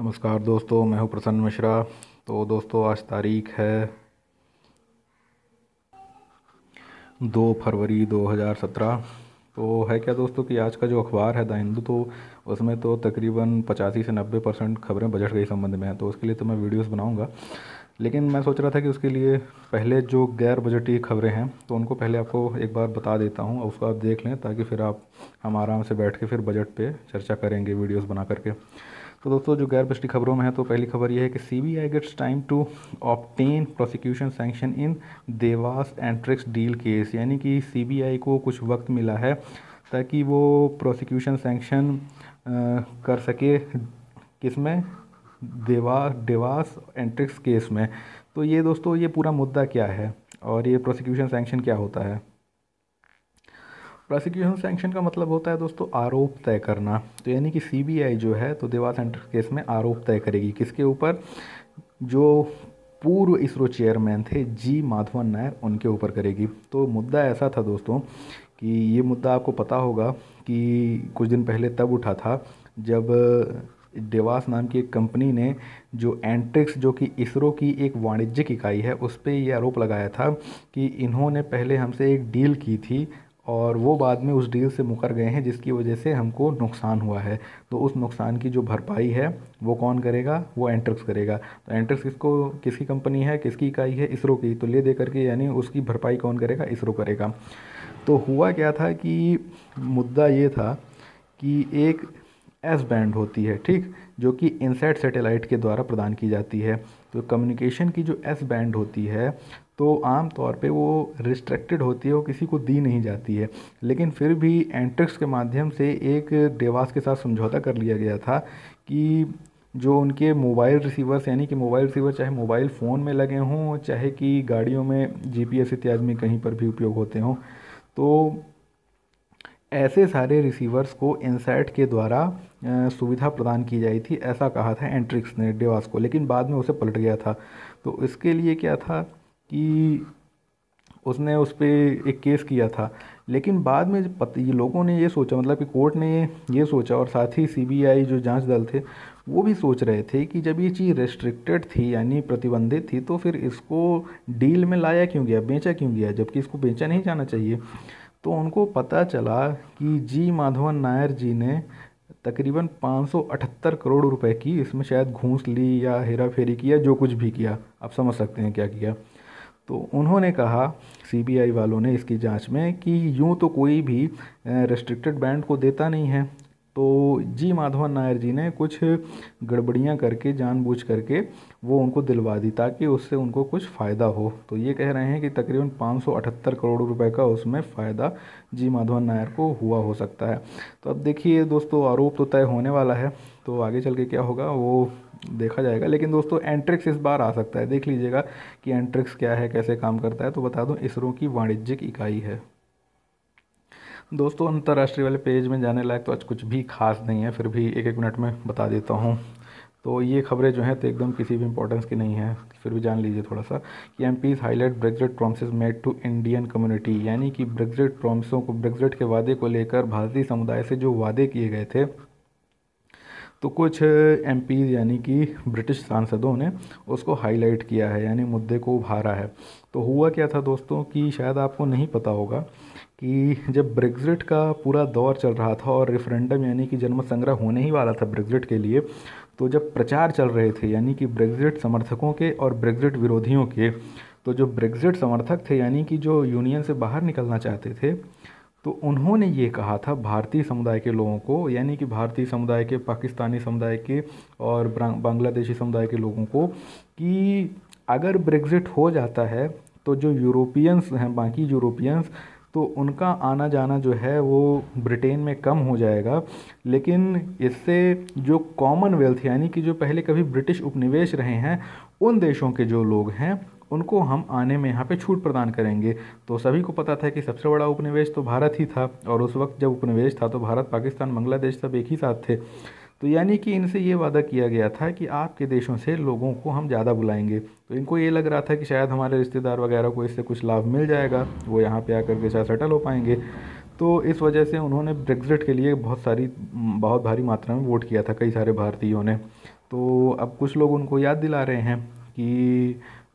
नमस्कार दोस्तों मैं हूं प्रसन्न मिश्रा तो दोस्तों आज तारीख है दो फरवरी 2017 तो है क्या दोस्तों कि आज का जो अखबार है द हिंदू तो उसमें तो तकरीबन पचासी से नब्बे परसेंट खबरें बजट के संबंध में हैं तो उसके लिए तो मैं वीडियोस बनाऊंगा लेकिन मैं सोच रहा था कि उसके लिए पहले जो गैर बजटीय खबरें हैं तो उनको पहले आपको एक बार बता देता हूँ और उसको आप देख लें ताकि फिर आप हम आराम से बैठ के फिर बजट पर चर्चा करेंगे वीडियोज़ बना करके तो दोस्तों जो गैर बस्ती खबरों में है तो पहली खबर यह है कि C B I gets time to obtain prosecution sanction in Devas Antrix deal case यानी कि सी बी आई को कुछ वक्त मिला है ताकि वो प्रोसिक्यूशन सेंक्शन कर सके किस में देवास देवास एंट्रिक्स केस में तो ये दोस्तों ये पूरा मुद्दा क्या है और ये प्रोसिक्यूशन सेंक्शन क्या होता है प्रोसिक्यूशन सैंक्शन का मतलब होता है दोस्तों आरोप तय करना तो यानी कि सीबीआई जो है तो देवा सेंटर केस में आरोप तय करेगी किसके ऊपर जो पूर्व इसरो चेयरमैन थे जी माधवन नायर उनके ऊपर करेगी तो मुद्दा ऐसा था दोस्तों कि ये मुद्दा आपको पता होगा कि कुछ दिन पहले तब उठा था जब देवास नाम की एक कंपनी ने जो एंट्रिक्स जो कि इसरो की एक वाणिज्यिक इकाई है उस पर यह आरोप लगाया था कि इन्होंने पहले हमसे एक डील की थी और वो बाद में उस डील से मुकर गए हैं जिसकी वजह से हमको नुकसान हुआ है तो उस नुकसान की जो भरपाई है वो कौन करेगा वो एंट्रक्स करेगा तो एंट्रक्स किसको किसकी कंपनी है किसकी इकाई है इसरो की तो ले दे करके यानी उसकी भरपाई कौन करेगा इसरो करेगा तो हुआ क्या था कि मुद्दा ये था कि एक एस बैंड होती है ठीक जो कि इनसेट सैटेलाइट के द्वारा प्रदान की जाती है तो कम्युनिकेशन की जो एस बैंड होती है तो आम तौर पे वो रिस्ट्रिक्टेड होती है वो किसी को दी नहीं जाती है लेकिन फिर भी एंट्रिक्स के माध्यम से एक डेवास के साथ समझौता कर लिया गया था कि जो उनके मोबाइल रिसीवर्स यानी कि मोबाइल रिसीवर चाहे मोबाइल फ़ोन में लगे हों चाहे कि गाड़ियों में जीपीएस इत्यादि में कहीं पर भी उपयोग होते हों तो ऐसे सारे रिसीवर्स को इनसेट के द्वारा सुविधा प्रदान की जाई थी ऐसा कहा था एंट्रिक्स ने डेवास को लेकिन बाद में उसे पलट गया था तो इसके लिए क्या था कि उसने उस पर एक केस किया था लेकिन बाद में पत, ये लोगों ने ये सोचा मतलब कि कोर्ट ने ये सोचा और साथ ही सीबीआई जो जांच दल थे वो भी सोच रहे थे कि जब ये चीज़ रेस्ट्रिक्टेड थी यानी प्रतिबंधित थी तो फिर इसको डील में लाया क्यों गया बेचा क्यों गया जबकि इसको बेचा नहीं जाना चाहिए तो उनको पता चला कि जी माधवन नायर जी ने तकरीबन 578 करोड़ रुपए की इसमें शायद घूस ली या हेरा फेरी किया जो कुछ भी किया आप समझ सकते हैं क्या किया तो उन्होंने कहा सीबीआई वालों ने इसकी जांच में कि यूं तो कोई भी रेस्ट्रिक्टेड बैंड को देता नहीं है तो जी माधवन नायर जी ने कुछ गड़बड़ियाँ करके जानबूझ करके वो उनको दिलवा दी ताकि उससे उनको कुछ फ़ायदा हो तो ये कह रहे हैं कि तकरीबन 578 करोड़ रुपए का उसमें फ़ायदा जी माधवन नायर को हुआ हो सकता है तो अब देखिए दोस्तों आरोप तो तय होने वाला है तो आगे चल के क्या होगा वो देखा जाएगा लेकिन दोस्तों एंट्रिक्स इस बार आ सकता है देख लीजिएगा कि एंट्रिक्स क्या है कैसे काम करता है तो बता दूँ इसरो की वाणिज्यिक इकाई है दोस्तों अंतर्राष्ट्रीय वाले पेज में जाने लायक तो आज कुछ भी खास नहीं है फिर भी एक एक मिनट में बता देता हूँ तो ये खबरें जो हैं तो एकदम किसी भी इंपॉर्टेंस की नहीं है फिर भी जान लीजिए थोड़ा सा कि M Ps highlight Brexit promise made to Indian community यानी कि ब्रेग्जिट प्रोमिसों को ब्रेग्जिट के वादे को लेकर भारतीय समुदाय से जो वादे किए गए थे तो कुछ एम यानी कि ब्रिटिश सांसदों ने उसको हाईलाइट किया है यानी मुद्दे को उभारा है तो हुआ क्या था दोस्तों कि शायद आपको नहीं पता होगा कि जब ब्रेग्ज़िट का पूरा दौर चल रहा था और रेफरेंडम यानी कि जन्म संग्रह होने ही वाला था ब्रेग्ज़िट के लिए तो जब प्रचार चल रहे थे यानी कि ब्रेग्ज़िट समर्थकों के और ब्रेग्ज़िट विरोधियों के तो जो ब्रेग्ज़िट समर्थक थे यानी कि जो यूनियन से बाहर निकलना चाहते थे तो उन्होंने ये कहा था भारतीय समुदाय के लोगों को यानी कि भारतीय समुदाय के पाकिस्तानी समुदाय के और बांग्लादेशी समुदाय के लोगों को कि अगर ब्रेग्ज़िट हो जाता है तो जो यूरोपियंस हैं बाकी यूरोपियंस तो उनका आना जाना जो है वो ब्रिटेन में कम हो जाएगा लेकिन इससे जो कॉमनवेल्थ यानी कि जो पहले कभी ब्रिटिश उपनिवेश रहे हैं उन देशों के जो लोग हैं उनको हम आने में यहाँ पे छूट प्रदान करेंगे तो सभी को पता था कि सबसे बड़ा उपनिवेश तो भारत ही था और उस वक्त जब उपनिवेश था तो भारत पाकिस्तान बांग्लादेश सब एक ही साथ थे तो यानी कि इनसे ये वादा किया गया था कि आपके देशों से लोगों को हम ज़्यादा बुलाएंगे तो इनको ये लग रहा था कि शायद हमारे रिश्तेदार वगैरह को इससे कुछ लाभ मिल जाएगा वो यहाँ पर आकर के शायद सेटल हो पाएंगे तो इस वजह से उन्होंने ब्रेग्जिट के लिए बहुत सारी बहुत भारी मात्रा में वोट किया था कई सारे भारतीयों ने तो अब कुछ लोग उनको याद दिला रहे हैं कि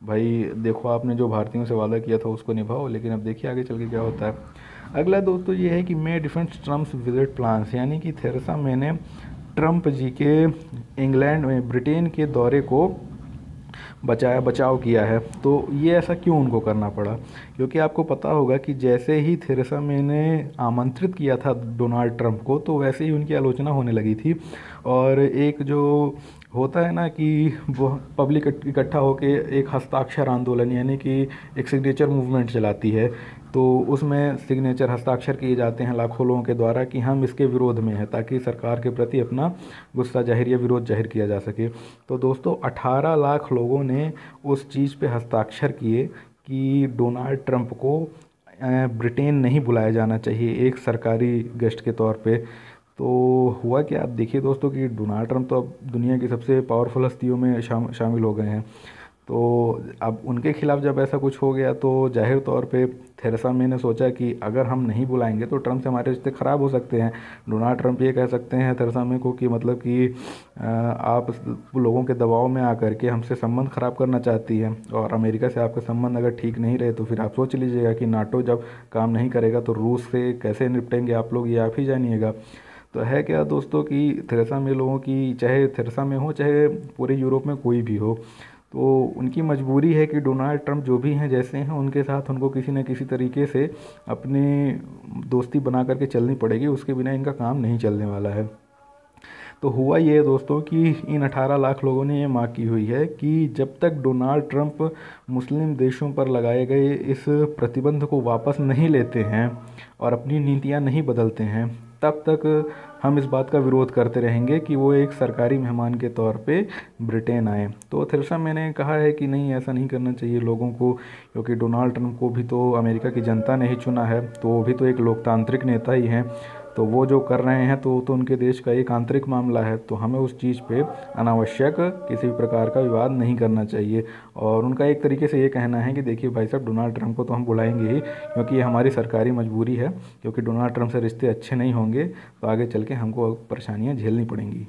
भाई देखो आपने जो भारतीयों से वादा किया था उसको निभाओ लेकिन अब देखिए आगे चल के क्या होता है अगला दोस्तों ये है कि May defence Trump's visit plans यानी कि थेरेसा मे ने ट्रम्प जी के इंग्लैंड में ब्रिटेन के दौरे को बचाया बचाव किया है तो ये ऐसा क्यों उनको करना पड़ा क्योंकि आपको पता होगा कि जैसे ही थेरेसा मे ने आमंत्रित किया था डोनाल्ड ट्रंप को तो वैसे ही उनकी आलोचना होने लगी थी और एक जो होता है ना कि वो पब्लिक इकट्ठा होकर एक हस्ताक्षर आंदोलन यानी कि एक सिग्नेचर मूवमेंट चलाती है तो उसमें सिग्नेचर हस्ताक्षर किए जाते हैं लाखों लोगों के द्वारा कि हम इसके विरोध में हैं ताकि सरकार के प्रति अपना गुस्सा जाहिर या विरोध जाहिर किया जा सके तो दोस्तों 18 लाख लोगों ने उस चीज़ पे हस्ताक्षर किए कि डोनाल्ड ट्रंप को ब्रिटेन नहीं बुलाया जाना चाहिए एक सरकारी गेस्ट के तौर पे तो हुआ कि आप देखिए दोस्तों कि डोनाल्ड ट्रंप तो अब दुनिया की सबसे पावरफुल हस्तियों में शाम, शामिल हो गए हैं तो अब उनके खिलाफ जब ऐसा कुछ हो गया तो जाहिर तौर पे थेरेसा मे ने सोचा कि अगर हम नहीं बुलाएंगे तो ट्रम्प से हमारे रिश्ते ख़राब हो सकते हैं डोनाल्ड ट्रंप ये कह सकते हैं थेरेसा मे को कि मतलब कि आप लोगों के दबाव में आकर के हमसे संबंध ख़राब करना चाहती है और अमेरिका से आपका संबंध अगर ठीक नहीं रहे तो फिर आप सोच लीजिएगा कि नाटो जब काम नहीं करेगा तो रूस से कैसे निपटेंगे आप लोग ये आप ही जानिएगा तो है क्या दोस्तों कि थेरेसा में लोगों की चाहे थेरेसा में हो चाहे पूरे यूरोप में कोई भी हो तो उनकी मजबूरी है कि डोनाल्ड ट्रंप जो भी हैं जैसे हैं उनके साथ उनको किसी न किसी तरीके से अपने दोस्ती बना करके चलनी पड़ेगी उसके बिना इनका काम नहीं चलने वाला है तो हुआ ये दोस्तों कि इन 18 लाख लोगों ने ये मांग की हुई है कि जब तक डोनाल्ड ट्रंप मुस्लिम देशों पर लगाए गए इस प्रतिबंध को वापस नहीं लेते हैं और अपनी नीतियाँ नहीं बदलते हैं तब तक हम इस बात का विरोध करते रहेंगे कि वो एक सरकारी मेहमान के तौर पे ब्रिटेन आए तो थेरेसा मैंने कहा है कि नहीं ऐसा नहीं करना चाहिए लोगों को क्योंकि डोनाल्ड ट्रंप को भी तो अमेरिका की जनता ने ही चुना है तो वो भी तो एक लोकतांत्रिक नेता ही हैं तो वो जो कर रहे हैं तो वो तो उनके देश का एक आंतरिक मामला है तो हमें उस चीज़ पे अनावश्यक किसी भी प्रकार का विवाद नहीं करना चाहिए और उनका एक तरीके से ये कहना है कि देखिए भाई साहब डोनाल्ड ट्रंप को तो हम बुलाएंगे ही क्योंकि ये हमारी सरकारी मजबूरी है क्योंकि डोनाल्ड ट्रंप से रिश्ते अच्छे नहीं होंगे तो आगे चल के हमको परेशानियाँ झेलनी पड़ेंगी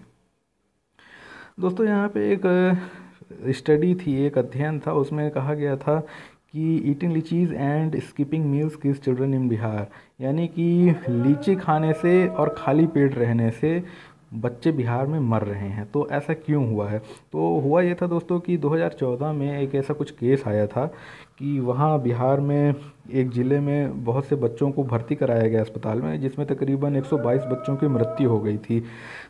दोस्तों यहाँ पे एक स्टडी थी एक अध्ययन था उसमें कहा गया था कि eating lychees and skipping meals kills children in Bihar यानी कि लीची खाने से और खाली पेट रहने से बच्चे बिहार में मर रहे हैं तो ऐसा क्यों हुआ है तो हुआ ये था दोस्तों कि 2014 में एक ऐसा कुछ केस आया था कि वहाँ बिहार में एक ज़िले में बहुत से बच्चों को भर्ती कराया गया अस्पताल में जिसमें तकरीबन 122 बच्चों की मृत्यु हो गई थी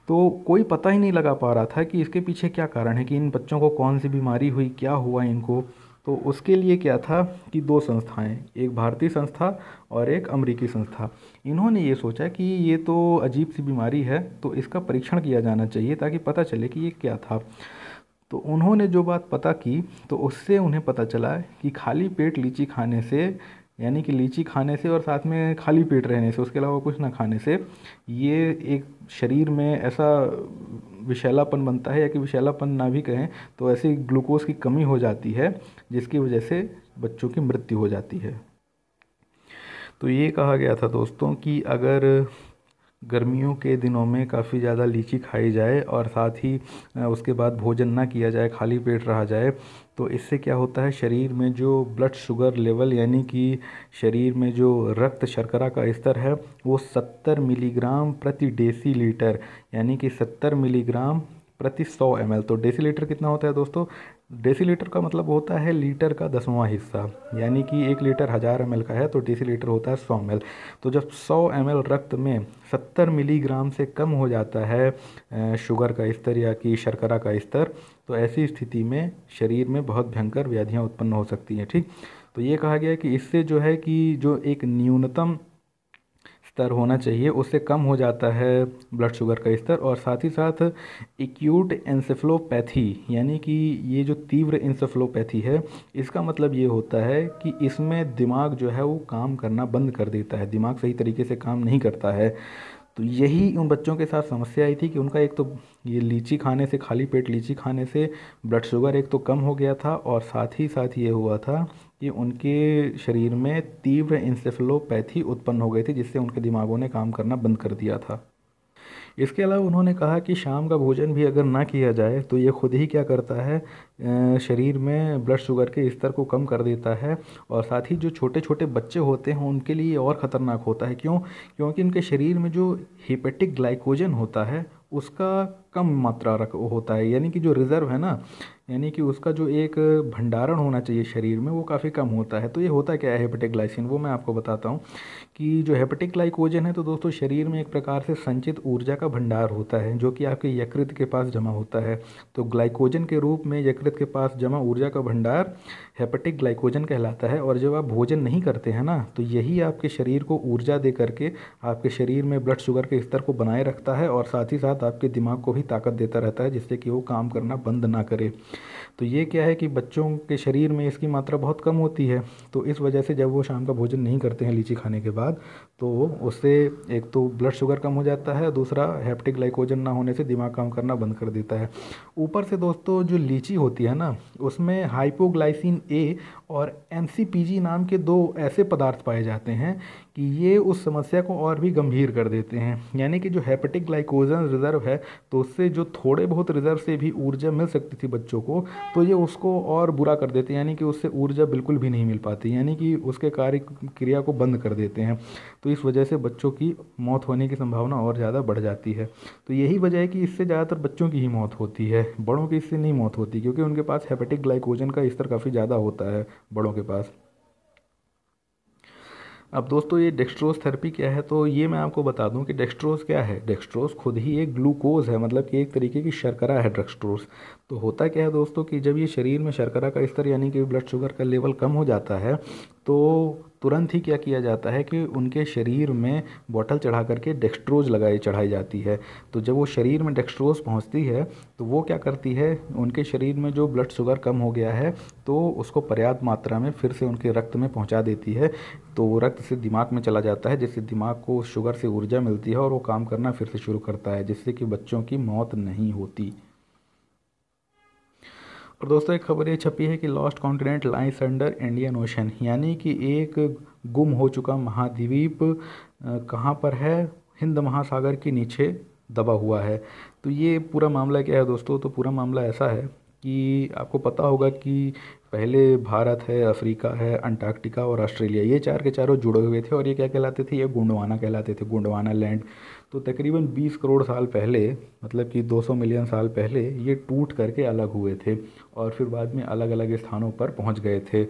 तो कोई पता ही नहीं लगा पा रहा था कि इसके पीछे क्या कारण है कि इन बच्चों को कौन सी बीमारी हुई क्या हुआ इनको तो उसके लिए क्या था कि दो संस्थाएं एक भारतीय संस्था और एक अमेरिकी संस्था इन्होंने ये सोचा कि ये तो अजीब सी बीमारी है तो इसका परीक्षण किया जाना चाहिए ताकि पता चले कि ये क्या था तो उन्होंने जो बात पता की तो उससे उन्हें पता चला कि खाली पेट लीची खाने से यानी कि लीची खाने से और साथ में खाली पेट रहने से उसके अलावा कुछ ना खाने से ये एक शरीर में ऐसा विशैलापन बनता है या कि विशैलापन ना भी कहें तो ऐसे ग्लूकोज की कमी हो जाती है जिसकी वजह से बच्चों की मृत्यु हो जाती है तो ये कहा गया था दोस्तों कि अगर गर्मियों के दिनों में काफ़ी ज़्यादा लीची खाई जाए और साथ ही उसके बाद भोजन ना किया जाए खाली पेट रहा जाए तो इससे क्या होता है शरीर में जो ब्लड शुगर लेवल यानी कि शरीर में जो रक्त शर्करा का स्तर है वो 70 मिलीग्राम प्रति डेसी लीटर यानी कि 70 मिलीग्राम प्रति 100 एम तो डेसी लीटर कितना होता है दोस्तों डेसीलीटर का मतलब होता है लीटर का दसवां हिस्सा यानी कि एक लीटर हज़ार एम का है तो डेसीलीटर होता है सौ एम तो जब सौ एम रक्त में सत्तर मिलीग्राम से कम हो जाता है शुगर का स्तर या कि शर्करा का स्तर तो ऐसी स्थिति में शरीर में बहुत भयंकर व्याधियाँ उत्पन्न हो सकती हैं ठीक तो ये कहा गया है कि इससे जो है कि जो एक न्यूनतम स्तर होना चाहिए उससे कम हो जाता है ब्लड शुगर का स्तर और साथ ही साथ एक्यूट एन्सेफ्लोपैथी यानी कि ये जो तीव्र इंसेफ्लोपैथी है इसका मतलब ये होता है कि इसमें दिमाग जो है वो काम करना बंद कर देता है दिमाग सही तरीके से काम नहीं करता है तो यही उन बच्चों के साथ समस्या आई थी कि उनका एक तो ये लीची खाने से खाली पेट लीची खाने से ब्लड शुगर एक तो कम हो गया था और साथ ही साथ ये हुआ था कि उनके शरीर में तीव्र इंसेफ्लोपैथी उत्पन्न हो गई थी जिससे उनके दिमागों ने काम करना बंद कर दिया था इसके अलावा उन्होंने कहा कि शाम का भोजन भी अगर ना किया जाए तो ये खुद ही क्या करता है शरीर में ब्लड शुगर के स्तर को कम कर देता है और साथ ही जो छोटे छोटे बच्चे होते हैं उनके लिए और ख़तरनाक होता है क्यों क्योंकि इनके शरीर में जो हेपेटिक ग्लाइकोजन होता है उसका कम मात्रा रख होता है यानी कि जो रिज़र्व है ना यानी कि उसका जो एक भंडारण होना चाहिए शरीर में वो काफ़ी कम होता है तो ये होता क्या है हेपेटिक ग्लाइसिन वो मैं आपको बताता हूँ कि जो हेपेटिक ग्लाइकोजन है तो दोस्तों शरीर में एक प्रकार से संचित ऊर्जा का भंडार होता है जो कि आपके यकृत के पास जमा होता है तो ग्लाइकोजन के रूप में यकृत यकृत के पास जमा ऊर्जा का भंडार हेपेटिक ग्लाइकोजन कहलाता है और जब आप भोजन नहीं करते हैं ना तो यही आपके शरीर को ऊर्जा दे करके आपके शरीर में ब्लड शुगर के स्तर को बनाए रखता है और साथ ही साथ आपके दिमाग को भी ताकत देता रहता है जिससे कि वो काम करना बंद ना करे तो ये क्या है कि बच्चों के शरीर में इसकी मात्रा बहुत कम होती है तो इस वजह से जब वो शाम का भोजन नहीं करते हैं लीची खाने के बाद तो उससे एक तो ब्लड शुगर कम हो जाता है दूसरा हैप्टिक ग्लाइकोजन ना होने से दिमाग काम करना बंद कर देता है ऊपर से दोस्तों जो लीची होती है ना उसमें हाइपोग्लाइसिन ए और एन नाम के दो ऐसे पदार्थ पाए जाते हैं कि ये उस समस्या को और भी गंभीर कर देते हैं यानी कि जो हेपेटिक ग्लाइकोजन रिज़र्व है तो उससे जो थोड़े बहुत रिज़र्व से भी ऊर्जा मिल सकती थी बच्चों को तो ये उसको और बुरा कर देते हैं यानी कि उससे ऊर्जा बिल्कुल भी नहीं मिल पाती यानी कि उसके कार्य क्रिया को बंद कर देते हैं तो इस वजह से बच्चों की मौत होने की संभावना और ज़्यादा बढ़ जाती है तो यही वजह है कि इससे ज़्यादातर बच्चों की ही मौत होती है बड़ों की इससे नहीं मौत होती क्योंकि उनके पास हेपेटिक ग्लाइकोजन का स्तर काफ़ी ज़्यादा होता है बड़ों के पास अब दोस्तों ये डेक्स्ट्रोज थेरेपी क्या है तो ये मैं आपको बता दूं कि डेक्स्ट्रोज क्या है डेक्स्ट्रोज खुद ही एक ग्लूकोज है मतलब कि एक तरीके की शर्करा है डेक्स्ट्रोज तो होता क्या है दोस्तों कि जब ये शरीर में शर्करा का स्तर यानी कि ब्लड शुगर का लेवल कम हो जाता है तो तुरंत ही क्या किया जाता है कि उनके शरीर में बॉटल चढ़ा करके डेक्स्ट्रोज लगाई चढ़ाई जाती है तो जब वो शरीर में डेक्स्ट्रोज पहुंचती है तो वो क्या करती है उनके शरीर में जो ब्लड शुगर कम हो गया है तो उसको पर्याप्त मात्रा में फिर से उनके रक्त में पहुँचा देती है तो वो रक्त से दिमाग में चला जाता है जिससे दिमाग को शुगर से ऊर्जा मिलती है और वो काम करना फिर से शुरू करता है जिससे कि बच्चों की मौत नहीं होती और दोस्तों एक खबर ये छपी है कि lost continent lies under Indian Ocean यानी कि एक गुम हो चुका महाद्वीप कहाँ पर है हिंद महासागर के नीचे दबा हुआ है तो ये पूरा मामला क्या है दोस्तों तो पूरा मामला ऐसा है कि आपको पता होगा कि पहले भारत है अफ्रीका है अंटार्कटिका और ऑस्ट्रेलिया ये चार के चारों जुड़े हुए थे और ये क्या कहलाते थे ये गोंडवाना कहलाते थे गोंडवाना लैंड तो तकरीबन 20 करोड़ साल पहले मतलब कि 200 मिलियन साल पहले ये टूट करके अलग हुए थे और फिर बाद में अलग अलग स्थानों पर पहुंच गए थे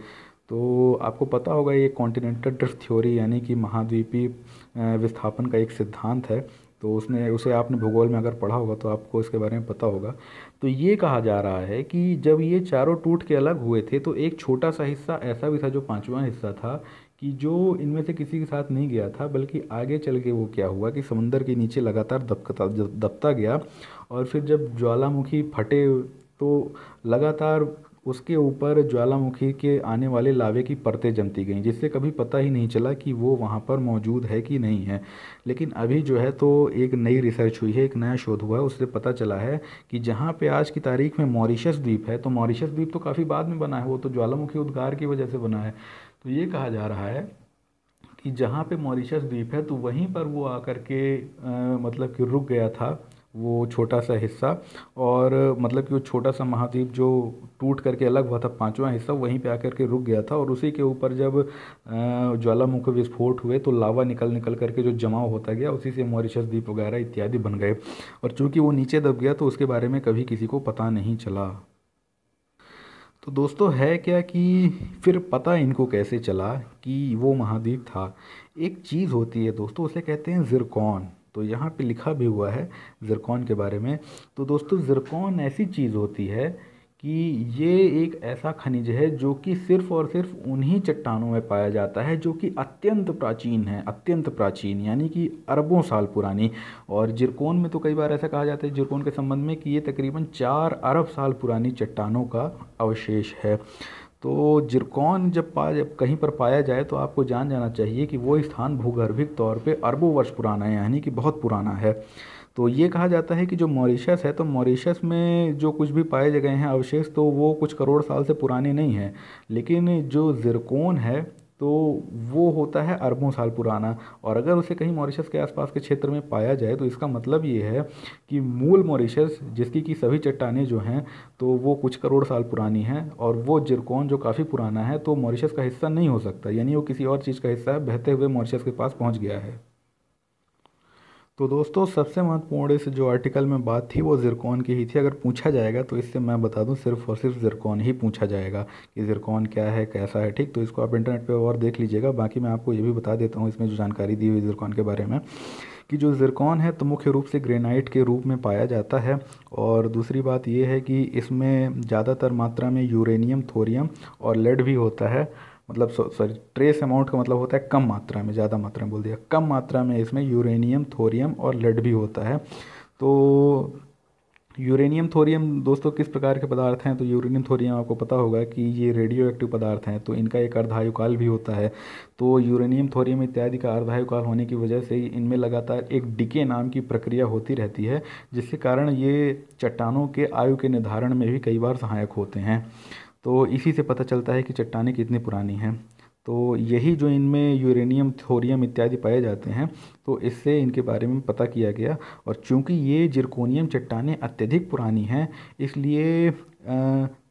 तो आपको पता होगा ये कॉन्टिनेंटल ड्रिफ्ट थ्योरी यानी कि महाद्वीपी विस्थापन का एक सिद्धांत है तो उसने उसे आपने भूगोल में अगर पढ़ा होगा तो आपको इसके बारे में पता होगा तो ये कहा जा रहा है कि जब ये चारों टूट के अलग हुए थे तो एक छोटा सा हिस्सा ऐसा भी था जो पाँचवा हिस्सा था कि जो इनमें से किसी के साथ नहीं गया था बल्कि आगे चल के वो क्या हुआ कि समंदर के नीचे लगातार दबकता दबता गया और फिर जब ज्वालामुखी फटे तो लगातार उसके ऊपर ज्वालामुखी के आने वाले लावे की परतें जमती गईं जिससे कभी पता ही नहीं चला कि वो वहाँ पर मौजूद है कि नहीं है लेकिन अभी जो है तो एक नई रिसर्च हुई है एक नया शोध हुआ है उससे पता चला है कि जहाँ पे आज की तारीख में मॉरिशस द्वीप है तो मॉरिशस द्वीप तो काफ़ी बाद में बना है वो तो ज्वालामुखी उद्गार की वजह से बना है तो ये कहा जा रहा है कि जहाँ पे मॉरिशस द्वीप है तो वहीं पर वो आकर के मतलब कि रुक गया था वो छोटा सा हिस्सा और मतलब कि वो छोटा सा महाद्वीप जो टूट करके अलग हुआ था पाँचवा हिस्सा वहीं पे आकर के रुक गया था और उसी के ऊपर जब ज्वालामुखी विस्फोट हुए तो लावा निकल निकल करके जो जमा होता गया उसी से मॉरिशस द्वीप वगैरह इत्यादि बन गए और चूँकि वो नीचे दब गया तो उसके बारे में कभी किसी को पता नहीं चला तो दोस्तों है क्या कि फिर पता इनको कैसे चला कि वो महाद्वीप था एक चीज़ होती है दोस्तों उसे कहते हैं ज़िरकॉन तो यहाँ पे लिखा भी हुआ है जरकॉन के बारे में तो दोस्तों जरकॉन ऐसी चीज़ होती है कि ये एक ऐसा खनिज है जो कि सिर्फ़ और सिर्फ उन्हीं चट्टानों में पाया जाता है जो कि अत्यंत प्राचीन है अत्यंत प्राचीन यानी कि अरबों साल पुरानी और जिरकोन में तो कई बार ऐसा कहा जाता है जिरकोन के संबंध में कि ये तकरीबन चार अरब साल पुरानी चट्टानों का अवशेष है तो जिरकॉन जब पा जब कहीं पर पाया जाए तो आपको जान जाना चाहिए कि वो स्थान भूगर्भिक तौर पे अरबों वर्ष पुराना है यानी कि बहुत पुराना है तो ये कहा जाता है कि जो मॉरिशस है तो मॉरिशस में जो कुछ भी पाए गए हैं अवशेष तो वो कुछ करोड़ साल से पुराने नहीं हैं लेकिन जो जिरकोन है तो वो होता है अरबों साल पुराना और अगर उसे कहीं मॉरिशस के आसपास के क्षेत्र में पाया जाए तो इसका मतलब ये है कि मूल मॉरीशस जिसकी कि सभी चट्टानें जो हैं तो वो कुछ करोड़ साल पुरानी हैं और वो जिरकोन जो काफ़ी पुराना है तो मॉरिशस का हिस्सा नहीं हो सकता यानी वो किसी और चीज़ का हिस्सा है बहते हुए मॉरिशस के पास पहुँच गया है तो दोस्तों सबसे महत्वपूर्ण इस जो आर्टिकल में बात थी वो ज़िरकॉन की ही थी अगर पूछा जाएगा तो इससे मैं बता दूं सिर्फ और सिर्फ ज़िरकॉन ही पूछा जाएगा कि ज़िरकॉन क्या है कैसा है ठीक तो इसको आप इंटरनेट पे और देख लीजिएगा बाकी मैं आपको ये भी बता देता हूँ इसमें जो जानकारी दी हुई ज़िरकॉन के बारे में कि जो ज़िरकॉन है तो मुख्य रूप से ग्रेनाइट के रूप में पाया जाता है और दूसरी बात यह है कि इसमें ज़्यादातर मात्रा में यूरेनियम थोरियम और लेड भी होता है मतलब सॉरी ट्रेस अमाउंट का मतलब होता है कम मात्रा में ज़्यादा मात्रा में बोल दिया कम मात्रा में इसमें यूरेनियम थोरियम और लेड भी होता है तो यूरेनियम थोरियम दोस्तों किस प्रकार के पदार्थ हैं तो यूरेनियम थोरियम आपको पता होगा कि ये रेडियो एक्टिव पदार्थ हैं तो इनका एक अर्धायुकाल भी होता है तो यूरेनियम थोरियम इत्यादि का अर्धायुकाल होने की वजह से इनमें लगातार एक डिके नाम की प्रक्रिया होती रहती है जिसके कारण ये चट्टानों के आयु के निर्धारण में भी कई बार सहायक होते हैं तो इसी से पता चलता है कि चट्टानें कितनी पुरानी हैं तो यही जो इनमें यूरेनियम थोरियम इत्यादि पाए जाते हैं तो इससे इनके बारे में पता किया गया और चूंकि ये जिरकोनियम चट्टानें अत्यधिक पुरानी हैं इसलिए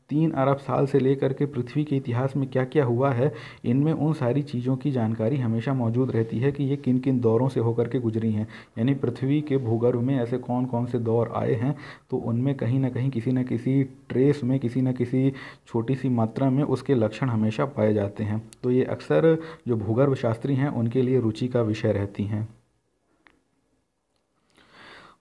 तीन अरब साल से लेकर के पृथ्वी के इतिहास में क्या क्या हुआ है इनमें उन सारी चीज़ों की जानकारी हमेशा मौजूद रहती है कि ये किन किन दौरों से होकर के गुजरी हैं यानी पृथ्वी के भूगर्भ में ऐसे कौन कौन से दौर आए हैं तो उनमें कहीं ना कहीं किसी न किसी ट्रेस में किसी न किसी छोटी सी मात्रा में उसके लक्षण हमेशा पाए जाते हैं तो ये अक्सर जो भूगर्भ शास्त्री हैं उनके लिए रुचि का विषय रहती हैं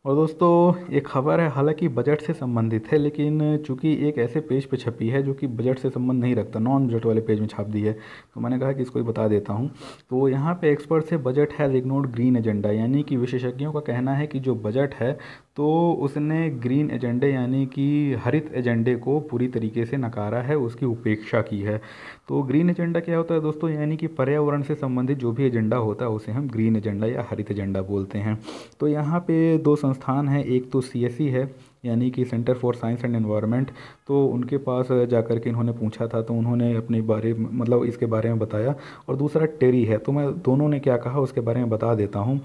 और दोस्तों ये खबर है हालांकि बजट से संबंधित है लेकिन चूंकि एक ऐसे पेज पे छपी है जो कि बजट से संबंध नहीं रखता नॉन बजट वाले पेज में छाप दी है तो मैंने कहा कि इसको ही बता देता हूँ तो यहाँ पे एक्सपर्ट से budget has ignored green agenda यानी कि विशेषज्ञों का कहना है कि जो बजट है तो उसने ग्रीन एजेंडे यानी कि हरित एजेंडे को पूरी तरीके से नकारा है उसकी उपेक्षा की है तो ग्रीन एजेंडा क्या होता है दोस्तों यानी कि पर्यावरण से संबंधित जो भी एजेंडा होता है उसे हम ग्रीन एजेंडा या हरित एजेंडा बोलते हैं तो यहाँ पे दो संस्थान हैं एक तो सी e है यानी कि Centre for Science and Environment तो उनके पास जाकर के इन्होंने पूछा था तो उन्होंने अपने बारे मतलब इसके बारे में बताया और दूसरा टेरी है तो मैं दोनों ने क्या कहा उसके बारे में बता देता हूँ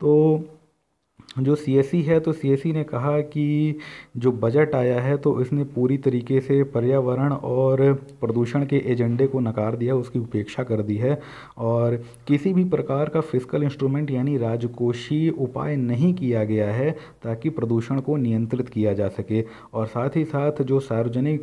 तो जो सी e है तो सी e ने कहा कि जो बजट आया है तो इसने पूरी तरीके से पर्यावरण और प्रदूषण के एजेंडे को नकार दिया उसकी उपेक्षा कर दी है और किसी भी प्रकार का फिजिकल इंस्ट्रूमेंट यानी राजकोषीय उपाय नहीं किया गया है ताकि प्रदूषण को नियंत्रित किया जा सके और साथ ही साथ जो सार्वजनिक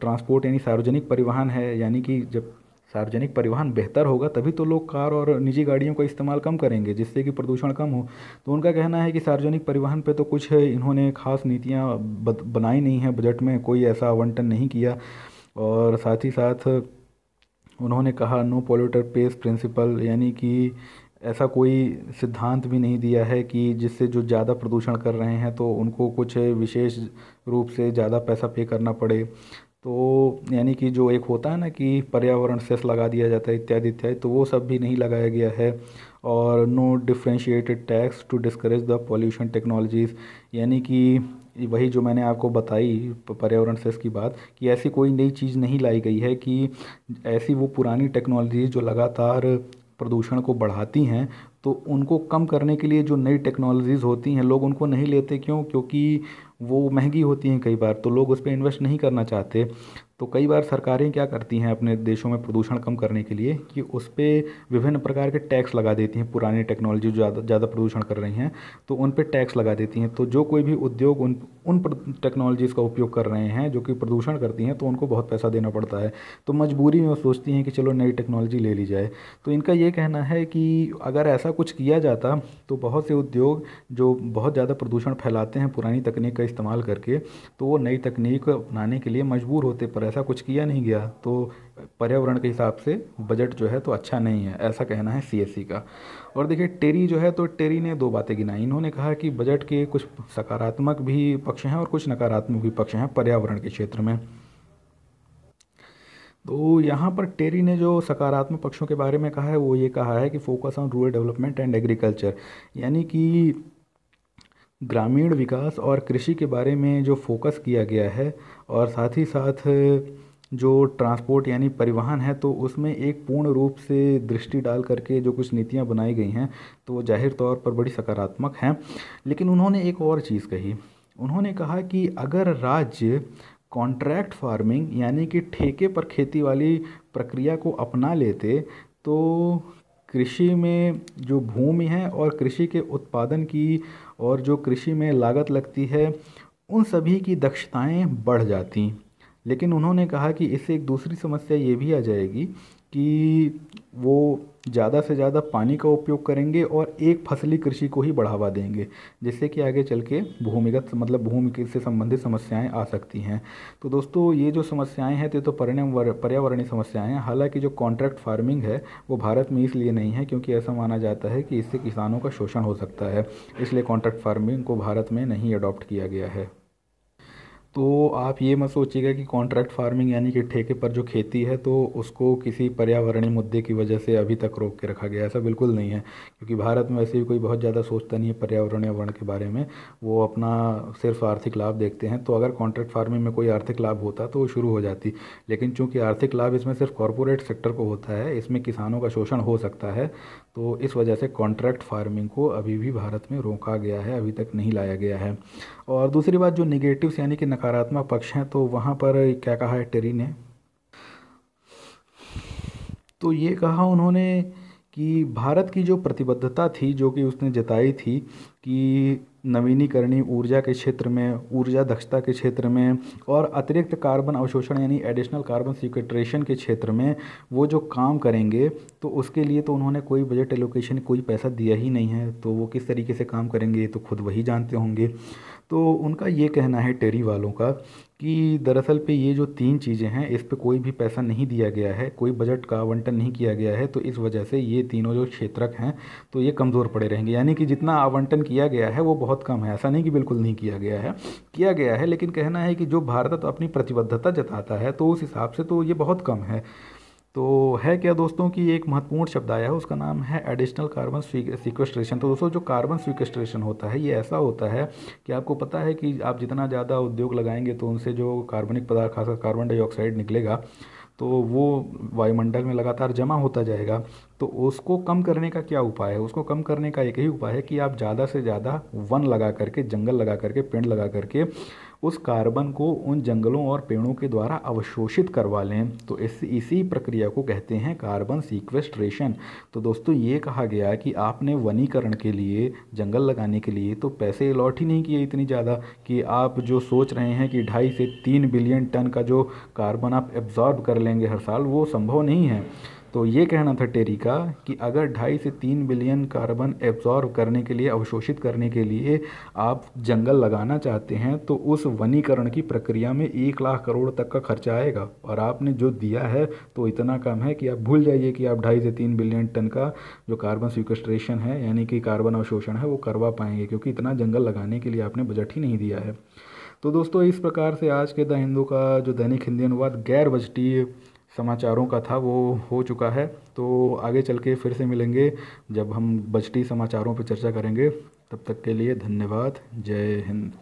ट्रांसपोर्ट यानी सार्वजनिक परिवहन है यानी कि जब सार्वजनिक परिवहन बेहतर होगा तभी तो लोग कार और निजी गाड़ियों का इस्तेमाल कम करेंगे जिससे कि प्रदूषण कम हो तो उनका कहना है कि सार्वजनिक परिवहन पे तो कुछ इन्होंने खास नीतियाँ बनाई नहीं हैं बजट में कोई ऐसा आवंटन नहीं किया और साथ ही साथ उन्होंने कहा नो पोल्यूटर पेस प्रिंसिपल यानी कि ऐसा कोई सिद्धांत भी नहीं दिया है कि जिससे जो ज़्यादा प्रदूषण कर रहे हैं तो उनको कुछ विशेष रूप से ज़्यादा पैसा पे करना पड़े तो यानी कि जो एक होता है ना कि पर्यावरण सेस लगा दिया जाता है इत्यादि इत्यादि तो वो सब भी नहीं लगाया गया है और no differentiated tax to discourage the pollution technologies यानी कि वही जो मैंने आपको बताई पर्यावरण सेस की बात कि ऐसी कोई नई चीज़ नहीं लाई गई है कि ऐसी वो पुरानी टेक्नोलॉजी जो लगातार प्रदूषण को बढ़ाती हैं तो उनको कम करने के लिए जो नई टेक्नोलॉजीज़ होती हैं लोग उनको नहीं लेते क्यों क्योंकि वो महंगी होती हैं कई बार तो लोग उस पर इन्वेस्ट नहीं करना चाहते तो कई बार सरकारें क्या करती हैं अपने देशों में प्रदूषण कम करने के लिए कि उस पर विभिन्न प्रकार के टैक्स लगा देती हैं पुरानी टेक्नोलॉजी जो ज़्यादा ज़्यादा प्रदूषण कर रही हैं तो उन पर टैक्स लगा देती हैं तो जो कोई भी उद्योग उन उन टेक्नोलॉजीज़ का उपयोग कर रहे हैं जो कि प्रदूषण करती हैं तो उनको बहुत पैसा देना पड़ता है तो मजबूरी में वो सोचती हैं कि चलो नई टेक्नोलॉजी ले ली जाए तो इनका ये कहना है कि अगर ऐसा कुछ किया जाता तो बहुत से उद्योग जो बहुत ज़्यादा प्रदूषण फैलाते हैं पुरानी तकनीक का इस्तेमाल करके तो वो नई तकनीक अपनाने के लिए मजबूर होते पर ऐसा कुछ किया नहीं गया तो पर्यावरण के हिसाब से बजट जो है तो अच्छा नहीं है ऐसा कहना है सी का और देखिए टेरी जो है तो टेरी ने दो बातें गिनाई इन्होंने कहा कि बजट के कुछ सकारात्मक भी पक्ष हैं और कुछ नकारात्मक भी पक्ष हैं पर्यावरण के क्षेत्र में तो यहाँ पर टेरी ने जो सकारात्मक पक्षों के बारे में कहा है वो ये कहा है कि focus on rural development and agriculture यानी कि ग्रामीण विकास और कृषि के बारे में जो फ़ोकस किया गया है और साथ ही साथ जो ट्रांसपोर्ट यानी परिवहन है तो उसमें एक पूर्ण रूप से दृष्टि डाल करके जो कुछ नीतियाँ बनाई गई हैं तो वो जाहिर तौर पर बड़ी सकारात्मक हैं लेकिन उन्होंने एक और चीज़ कही उन्होंने कहा कि अगर राज्य कॉन्ट्रैक्ट फार्मिंग यानी कि ठेके पर खेती वाली प्रक्रिया को अपना लेते तो कृषि में जो भूमि है और कृषि के उत्पादन की और जो कृषि में लागत लगती है उन सभी की दक्षताएँ बढ़ जाती लेकिन उन्होंने कहा कि इससे एक दूसरी समस्या ये भी आ जाएगी कि वो ज़्यादा से ज़्यादा पानी का उपयोग करेंगे और एक फसली कृषि को ही बढ़ावा देंगे जिससे कि आगे चल के भूमिगत मतलब भूमि से संबंधित समस्याएं आ सकती हैं तो दोस्तों ये जो समस्याएं हैं तो पर्यावरण पर्यावरणीय समस्याएं हैं हालांकि जो कॉन्ट्रैक्ट फार्मिंग है वो भारत में इसलिए नहीं है क्योंकि ऐसा माना जाता है कि इससे किसानों का शोषण हो सकता है इसलिए कॉन्ट्रैक्ट फार्मिंग को भारत में नहीं अडॉप्ट किया गया है तो आप ये मत सोचिएगा कि कॉन्ट्रैक्ट फार्मिंग यानी कि ठेके पर जो खेती है तो उसको किसी पर्यावरणीय मुद्दे की वजह से अभी तक रोक के रखा गया ऐसा बिल्कुल नहीं है क्योंकि भारत में वैसे भी कोई बहुत ज़्यादा सोचता नहीं है पर्यावरणीय वर्ण के बारे में वो अपना सिर्फ आर्थिक लाभ देखते हैं तो अगर कॉन्ट्रैक्ट फार्मिंग में कोई आर्थिक लाभ होता तो वो शुरू हो जाती लेकिन चूँकि आर्थिक लाभ इसमें सिर्फ कॉरपोरेट सेक्टर को होता है इसमें किसानों का शोषण हो सकता है तो इस वजह से कॉन्ट्रैक्ट फार्मिंग को अभी भी भारत में रोका गया है अभी तक नहीं लाया गया है और दूसरी बात जो निगेटिव्स यानी कि नकारात्मक पक्ष हैं तो वहाँ पर क्या कहा है टेरी ने तो ये कहा उन्होंने कि भारत की जो प्रतिबद्धता थी जो कि उसने जताई थी कि नवीनीकरणीय ऊर्जा के क्षेत्र में ऊर्जा दक्षता के क्षेत्र में और अतिरिक्त कार्बन अवशोषण यानी एडिशनल कार्बन सिक्वेट्रेशन के क्षेत्र में वो जो काम करेंगे तो उसके लिए तो उन्होंने कोई बजट एलोकेशन कोई पैसा दिया ही नहीं है तो वो किस तरीके से काम करेंगे तो खुद वही जानते होंगे तो उनका ये कहना है टेरी वालों का कि दरअसल पे ये जो तीन चीज़ें हैं इस पे कोई भी पैसा नहीं दिया गया है कोई बजट का आवंटन नहीं किया गया है तो इस वजह से ये तीनों जो क्षेत्रक हैं तो ये कमज़ोर पड़े रहेंगे यानी कि जितना आवंटन किया गया है वो बहुत कम है ऐसा नहीं कि बिल्कुल नहीं किया गया है किया गया है लेकिन कहना है कि जो भारत तो अपनी प्रतिबद्धता जताता है तो उस हिसाब से तो ये बहुत कम है तो है क्या दोस्तों कि एक महत्वपूर्ण शब्द आया है उसका नाम है एडिशनल कार्बन सिक्वेस्ट्रेशन तो दोस्तों जो कार्बन सिक्वेस्ट्रेशन होता है ये ऐसा होता है कि आपको पता है कि आप जितना ज़्यादा उद्योग लगाएंगे तो उनसे जो कार्बनिक पदार्थ खासकर कार्बन डाइऑक्साइड निकलेगा तो वो वायुमंडल में लगातार जमा होता जाएगा तो उसको कम करने का क्या उपाय है उसको कम करने का एक ही उपाय है कि आप ज़्यादा से ज़्यादा वन लगा करके जंगल लगा करके पेड़ लगा करके उस कार्बन को उन जंगलों और पेड़ों के द्वारा अवशोषित करवा लें तो इस इसी प्रक्रिया को कहते हैं कार्बन सीक्वेस्ट्रेशन तो दोस्तों ये कहा गया कि आपने वनीकरण के लिए जंगल लगाने के लिए तो पैसे अलॉट ही नहीं किए इतनी ज़्यादा कि आप जो सोच रहे हैं कि ढाई से तीन बिलियन टन का जो कार्बन आप एब्जॉर्ब कर लेंगे हर साल वो संभव नहीं है तो ये कहना था टेरी का कि अगर ढाई से तीन बिलियन कार्बन एब्जॉर्व करने के लिए अवशोषित करने के लिए आप जंगल लगाना चाहते हैं तो उस वनीकरण की प्रक्रिया में एक लाख करोड़ तक का खर्चा आएगा और आपने जो दिया है तो इतना कम है कि आप भूल जाइए कि आप ढाई से तीन बिलियन टन का जो कार्बन स्विकस्ट्रेशन है यानी कि कार्बन अवशोषण है वो करवा पाएंगे क्योंकि इतना जंगल लगाने के लिए आपने बजट ही नहीं दिया है तो दोस्तों इस प्रकार से आज के द हिंदू का जो दैनिक हिंदी अनुवाद गैर बजटीय समाचारों का था वो हो चुका है तो आगे चल के फिर से मिलेंगे जब हम बजटी समाचारों पर चर्चा करेंगे तब तक के लिए धन्यवाद जय हिंद